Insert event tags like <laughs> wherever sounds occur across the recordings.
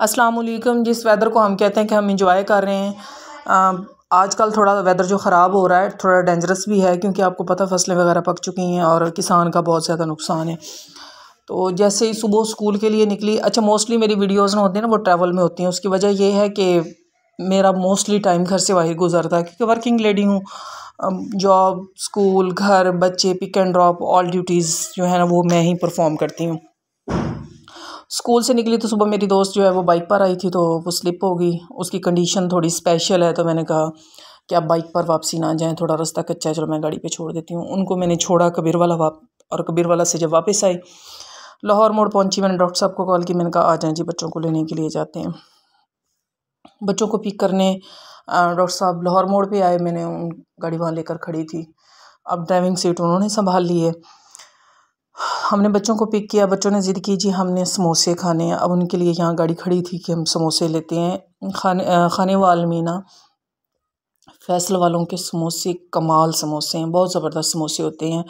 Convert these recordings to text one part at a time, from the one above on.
अस्सलाम वालेकुम जिस वेदर को हम कहते हैं कि हम इंजॉय कर रहे हैं आजकल थोड़ा वेदर जो ख़राब हो रहा है थोड़ा डेंजरस भी है क्योंकि आपको पता फसलें वगैरह पक चुकी हैं और किसान का बहुत ज़्यादा नुकसान है तो जैसे ही सुबह स्कूल के लिए निकली अच्छा मोस्टली मेरी वीडियोज़ ना होती हैं ना वो ट्रैवल में होती हैं उसकी वजह ये है कि मेरा मोस्टली टाइम घर से बाहर गुजरता है क्योंकि वर्किंग लेडी हूँ जॉब स्कूल घर बच्चे pick and drop all duties जो है ना वो मैं ही परफॉर्म करती हूँ स्कूल से निकली तो सुबह मेरी दोस्त जो है वो बाइक पर आई थी तो वो स्लिप हो गई उसकी कंडीशन थोड़ी स्पेशल है तो मैंने कहा कि आप बाइक पर वापसी ना जाएं थोड़ा रास्ता कच्चा है चलो मैं गाड़ी पे छोड़ देती हूँ उनको मैंने छोड़ा कबीर वाला वाप और कबीर वाला से जब वापस आई लाहौर मोड़ पहुँची मैंने डॉक्टर साहब को कॉल की मैंने कहा आ जाएँ जी बच्चों को लेने के लिए जाते हैं बच्चों को पिक करने डॉक्टर साहब लाहौर मोड़ पर आए मैंने गाड़ी वहाँ लेकर खड़ी थी अब ड्राइविंग सीट उन्होंने संभाल ली है हमने बच्चों को पिक किया बच्चों ने ज़िद की जी हमने समोसे खाने हैं अब उनके लिए यहाँ गाड़ी खड़ी थी कि हम समोसे लेते हैं खाने खाने वाल में ना फैसल वालों के समोसे कमाल समोसे हैं बहुत ज़बरदस्त समोसे होते हैं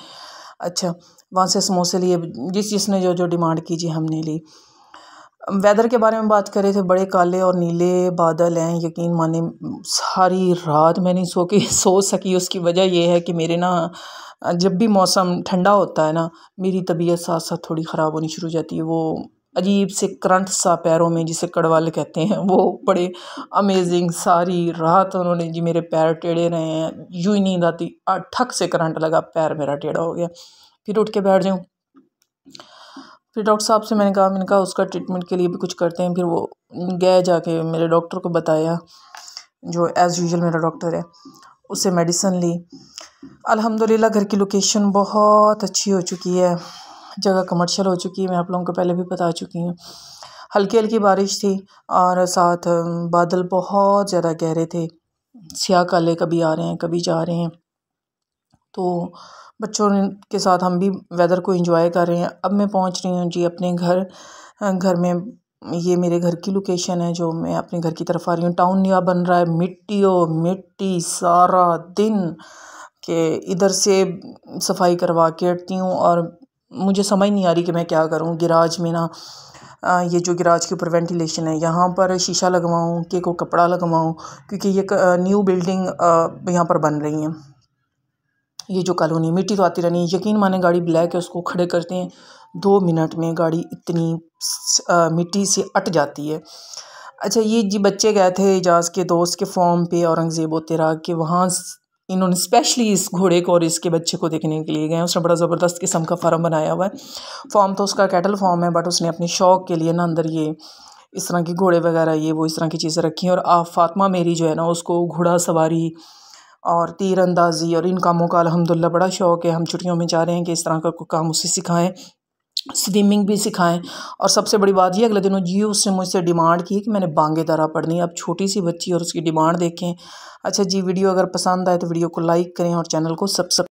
अच्छा वहाँ से समोसे लिए जिस जिसने जो जो डिमांड की जी हमने ली वेदर के बारे में बात करें तो बड़े काले और नीले बादल हैं यकीन माने सारी रात मैं नहीं सो के <laughs> सो सकी उसकी वजह यह है कि मेरे ना जब भी मौसम ठंडा होता है ना मेरी तबीयत साथ साथ थोड़ी ख़राब होनी शुरू हो जाती है वो अजीब से करंट सा पैरों में जिसे कड़वाल कहते हैं वो बड़े अमेजिंग सारी रात उन्होंने जी मेरे पैर टेढ़े रहे हैं यूँ ही नींद आती ठक से करंट लगा पैर मेरा टेढ़ा हो गया फिर उठ के बैठ जाऊँ फिर डॉक्टर साहब से मैंने कहा मैंने कहा उसका ट्रीटमेंट के लिए भी कुछ करते हैं फिर वो गए जाके मेरे डॉक्टर को बताया जो एज़ यूजल मेरा डॉक्टर है उससे मेडिसिन ली अल्हम्दुलिल्लाह घर की लोकेशन बहुत अच्छी हो चुकी है जगह कमर्शियल हो चुकी है मैं आप लोगों को पहले भी बता चुकी हूँ हल्की हल्की बारिश थी और साथ बादल बहुत ज़्यादा गहरे थे सियाह काले कभी आ रहे हैं कभी जा रहे हैं तो बच्चों के साथ हम भी वेदर को इंजॉय कर रहे हैं अब मैं पहुंच रही हूं जी अपने घर घर में ये मेरे घर की लोकेशन है जो मैं अपने घर की तरफ आ रही हूँ टाउन या बन रहा है मिट्टी ओ मिट्टी सारा दिन के इधर से सफाई करवा के हटती हूँ और मुझे समझ नहीं आ रही कि मैं क्या करूँ गिराज में ना ये जो गिराज के ऊपर वेंटिलेशन है यहाँ पर शीशा लगवाऊँ कि को कपड़ा लगवाऊँ क्योंकि ये न्यू बिल्डिंग यहाँ पर बन रही है ये जो कॉलोनी मिट्टी तो आती रहनी यकीन माने गाड़ी ब्लैक है उसको खड़े करते हैं दो मिनट में गाड़ी इतनी मिट्टी से अट जाती है अच्छा ये जी बच्चे गए थे एजाज के दोस्त के फॉर्म पे औरंगज़ेब तेरा के वहाँ इन्होंने स्पेशली इस घोड़े को और इसके बच्चे को देखने के लिए गए उसने बड़ा ज़बरदस्त किस्म का फार्म बनाया हुआ है फॉर्म तो उसका कैटल फॉर्म है बट उसने अपने शौक़ के लिए ना अंदर ये इस तरह के घोड़े वगैरह ये वो इस तरह की चीज़ें रखी हैं और आ फातमा मेरी जो है ना उसको घोड़ा सवारी और तीरंदाज़ी और इन कामों का अलहमदिल्ला बड़ा शौक़ है हम छुट्टियों में चाह रहे हैं कि इस तरह का कोई काम उसे सिखाएं स्विमिंग भी सिखाएं और सबसे बड़ी बात यह अगले दिनों जियो उससे मुझसे डिमांड की कि मैंने बांगे दरा पढ़नी अब छोटी सी बच्ची और उसकी डिमांड देखें अच्छा जी वीडियो अगर पसंद आए तो वीडियो को लाइक करें और चैनल को सब्सक्राइब